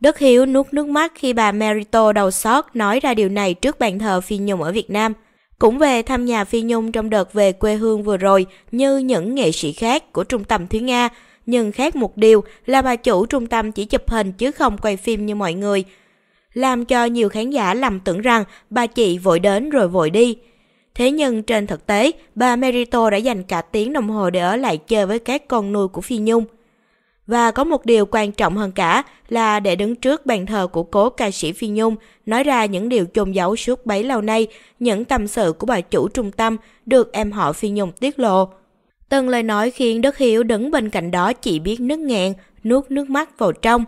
Đức Hiếu nuốt nước mắt khi bà Merito đầu xót nói ra điều này trước bàn thờ Phi Nhung ở Việt Nam. Cũng về thăm nhà Phi Nhung trong đợt về quê hương vừa rồi như những nghệ sĩ khác của Trung tâm Thúy Nga. Nhưng khác một điều là bà chủ trung tâm chỉ chụp hình chứ không quay phim như mọi người. Làm cho nhiều khán giả lầm tưởng rằng bà chị vội đến rồi vội đi. Thế nhưng trên thực tế, bà Merito đã dành cả tiếng đồng hồ để ở lại chơi với các con nuôi của Phi Nhung – và có một điều quan trọng hơn cả là để đứng trước bàn thờ của cố ca sĩ Phi Nhung, nói ra những điều chôn giấu suốt bấy lâu nay, những tâm sự của bà chủ trung tâm được em họ Phi Nhung tiết lộ. Từng lời nói khiến Đức Hiếu đứng bên cạnh đó chỉ biết nứt nghẹn, nuốt nước mắt vào trong.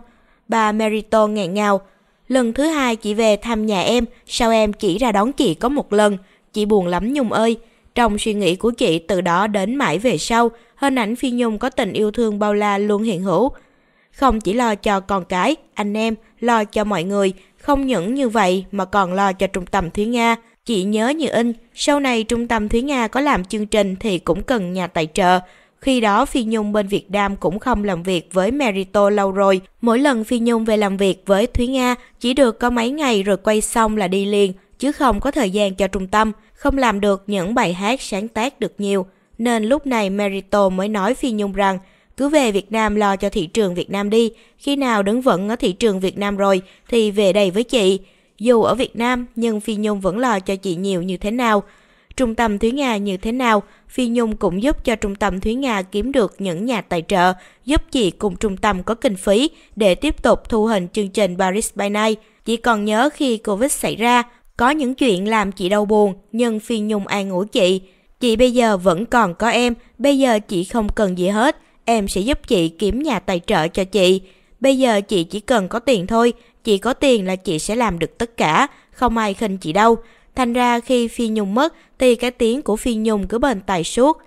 Bà Merito nghẹn ngào, lần thứ hai chị về thăm nhà em, sao em chỉ ra đón chị có một lần, chị buồn lắm Nhung ơi. Trong suy nghĩ của chị từ đó đến mãi về sau, hình ảnh Phi Nhung có tình yêu thương bao la luôn hiện hữu. Không chỉ lo cho con cái, anh em, lo cho mọi người, không những như vậy mà còn lo cho trung tâm Thúy Nga. Chị nhớ như in, sau này trung tâm Thúy Nga có làm chương trình thì cũng cần nhà tài trợ. Khi đó Phi Nhung bên Việt Nam cũng không làm việc với Merito lâu rồi. Mỗi lần Phi Nhung về làm việc với Thúy Nga chỉ được có mấy ngày rồi quay xong là đi liền, chứ không có thời gian cho trung tâm. Không làm được những bài hát sáng tác được nhiều, nên lúc này Merito mới nói Phi Nhung rằng cứ về Việt Nam lo cho thị trường Việt Nam đi, khi nào đứng vững ở thị trường Việt Nam rồi thì về đây với chị. Dù ở Việt Nam nhưng Phi Nhung vẫn lo cho chị nhiều như thế nào. Trung tâm Thúy Nga như thế nào, Phi Nhung cũng giúp cho Trung tâm Thúy Nga kiếm được những nhà tài trợ, giúp chị cùng trung tâm có kinh phí để tiếp tục thu hình chương trình Paris by Night. Chỉ còn nhớ khi Covid xảy ra, có những chuyện làm chị đau buồn, nhưng Phi Nhung an ủi chị. Chị bây giờ vẫn còn có em, bây giờ chị không cần gì hết. Em sẽ giúp chị kiếm nhà tài trợ cho chị. Bây giờ chị chỉ cần có tiền thôi, chị có tiền là chị sẽ làm được tất cả, không ai khinh chị đâu. Thành ra khi Phi Nhung mất thì cái tiếng của Phi Nhung cứ bền tài suốt.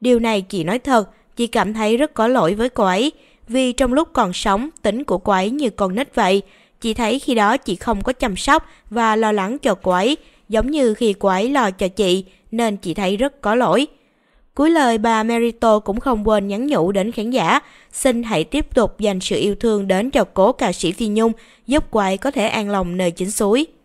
Điều này chị nói thật, chị cảm thấy rất có lỗi với cô ấy. Vì trong lúc còn sống, tính của cô ấy như con nít vậy. Chị thấy khi đó chị không có chăm sóc và lo lắng cho cô ấy, giống như khi cô ấy lo cho chị, nên chị thấy rất có lỗi. Cuối lời bà Merito cũng không quên nhắn nhủ đến khán giả, xin hãy tiếp tục dành sự yêu thương đến cho cố ca sĩ Phi Nhung, giúp cô ấy có thể an lòng nơi chính suối.